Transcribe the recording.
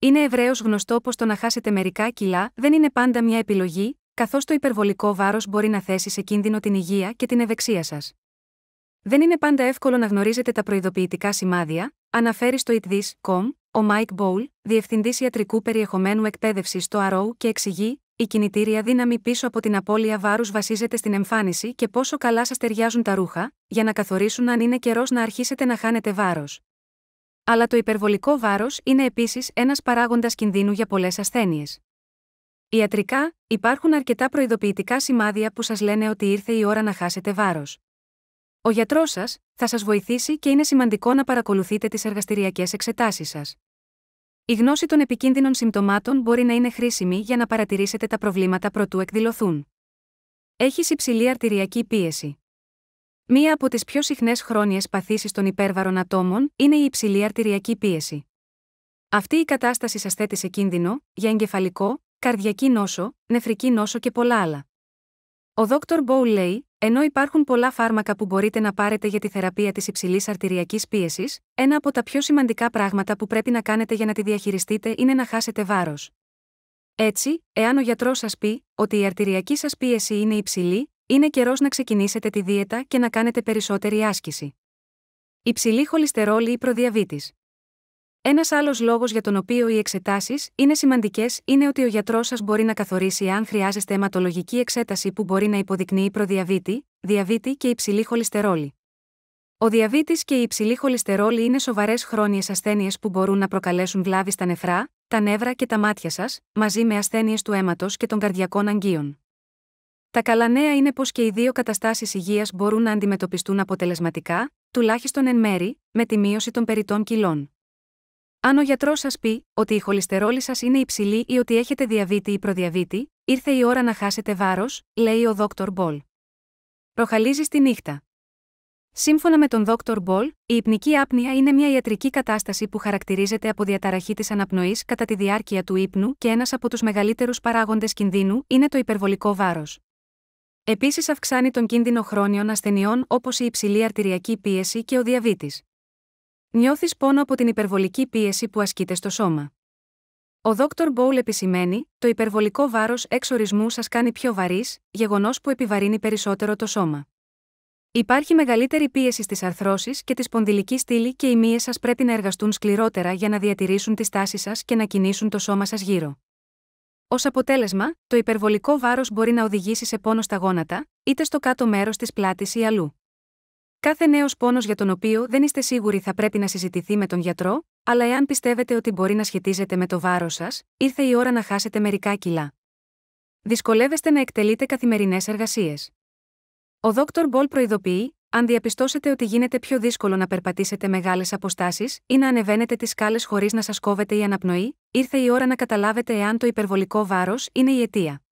Είναι ευρέως γνωστό πως το να χάσετε μερικά κιλά δεν είναι πάντα μια επιλογή, καθώς το υπερβολικό βάρος μπορεί να θέσει σε κίνδυνο την υγεία και την ευεξία σας. Δεν είναι πάντα εύκολο να γνωρίζετε τα προειδοποιητικά σημάδια, αναφέρει στο itthis.com ο Mike Bowl, διευθυντής ιατρικού περιεχομένου εκπαίδευσης στο ARO και εξηγεί: Η κινητήρια δύναμη πίσω από την απώλεια βάρους βασίζεται στην εμφάνιση και πόσο καλά σας ταιριάζουν τα ρούχα, για να καθορίσουν αν είναι καιρός να αρχίσετε να χάνετε βάρος αλλά το υπερβολικό βάρος είναι επίσης ένας παράγοντας κινδύνου για πολλές ασθένειες. Ιατρικά, υπάρχουν αρκετά προειδοποιητικά σημάδια που σας λένε ότι ήρθε η ώρα να χάσετε βάρος. Ο γιατρός σας θα σας βοηθήσει και είναι σημαντικό να παρακολουθείτε τις εργαστηριακές εξετάσεις σας. Η γνώση των επικίνδυνων συμπτωμάτων μπορεί να είναι χρήσιμη για να παρατηρήσετε τα προβλήματα προτού εκδηλωθούν. Έχεις υψηλή αρτηριακή πίεση. Μία από τις πιο συχνές χρόνιες παθήσεις των υπέρβαρων ατόμων είναι η υψηλή αρτηριακή πίεση. Αυτή η κατάσταση σας θέτει σε κίνδυνο για εγκεφαλικό, καρδιακή νόσο, νεφρική νόσο και πολλά άλλα. Ο Δ. Μπόου λέει: Ενώ υπάρχουν πολλά φάρμακα που μπορείτε να πάρετε για τη θεραπεία της υψηλής αρτηριακής πίεσης, ένα από τα πιο σημαντικά πράγματα που πρέπει να κάνετε για να τη διαχειριστείτε είναι να χάσετε βάρος. Έτσι, εάν ο γιατρός σας πει ότι η αρτηριακή σας πίεση είναι υψηλή, είναι καιρός να ξεκινήσετε τη δίαιτα και να κάνετε περισσότερη άσκηση. Υψηλή χολυστερόλη ή προδιαβήτης. Ένας άλλος λόγος για τον οποίο οι εξετάσεις είναι σημαντικές είναι ότι ο γιατρός σας μπορεί να καθορίσει αν χρειάζεστε αιματολογική εξέταση που μπορεί να υποδεικνύει προδιαβήτη, διαβήτη και υψηλή χολυστερόλη. Ο διαβήτης και η υψηλή χολυστερόλη είναι σοβαρές χρόνιες ασθένειες που μπορούν να προκαλέσουν βλάβη στα νεφρά, τα νεύρα και τα μάτια σας, μαζί με ασθένειες του αίματος και των καρδιακών αγκίων. Τα καλά νέα είναι πως και οι δύο καταστάσεις υγείας μπορούν να αντιμετωπιστούν αποτελεσματικά, τουλάχιστον εν μέρη, με τη μείωση των περιττών κιλών. Αν ο γιατρός σας πει ότι η χολυστερόλη σας είναι υψηλή ή ότι έχετε διαβήτη ή προδιαβήτη, ήρθε η ώρα να χάσετε βάρος, λέει ο Δόκτωρ Μπολ. Προχαλίζει τη νύχτα. Σύμφωνα με τον Δόκτωρ Μπολ, η υπνική άπνοια είναι μια ιατρική κατάσταση που χαρακτηρίζεται από διαταραχή της αναπνοής κατά τη διάρκεια του ύπνου και ένας από τους μεγαλύτερους παράγοντες κινδύνου είναι το υπερβολικό βάρος. Επίσης, αυξάνει τον κίνδυνο χρόνιων ασθενειών όπως η υψηλή αρτηριακή πίεση και ο διαβήτης. Νιώθεις πόνο από την υπερβολική πίεση που ασκείται στο σώμα. Ο Δόκτωρ Μπόουλ επισημαίνει: Το υπερβολικό βάρος εξορισμού ορισμού σας κάνει πιο βαρύς, γεγονός που επιβαρύνει περισσότερο το σώμα. Υπάρχει μεγαλύτερη πίεση στις αρθρώσεις και της σπονδυλική στήλη και οι μύες σας πρέπει να εργαστούν σκληρότερα για να διατηρήσουν τη στάση σας και να κινήσουν το σώμα σας γύρω. Ως αποτέλεσμα, το υπερβολικό βάρος μπορεί να οδηγήσει σε πόνο στα γόνατα, είτε στο κάτω μέρος της πλάτης ή αλλού. Κάθε νέος πόνος για τον οποίο δεν είστε σίγουροι θα πρέπει να συζητηθεί με τον γιατρό, αλλά εάν πιστεύετε ότι μπορεί να σχετίζεται με το βάρος σας, ήρθε η ώρα να χάσετε μερικά κιλά. Δυσκολεύεστε να εκτελείτε καθημερινές εργασίες. Ο Δόκτωρ Μπολ προειδοποιεί αν διαπιστώσετε ότι γίνεται πιο δύσκολο να περπατήσετε μεγάλες αποστάσεις ή να ανεβαίνετε τις σκάλες χωρίς να σας κόβεται η αναπνοή, ήρθε η ώρα να καταλάβετε εάν το υπερβολικό βάρος είναι η αιτία.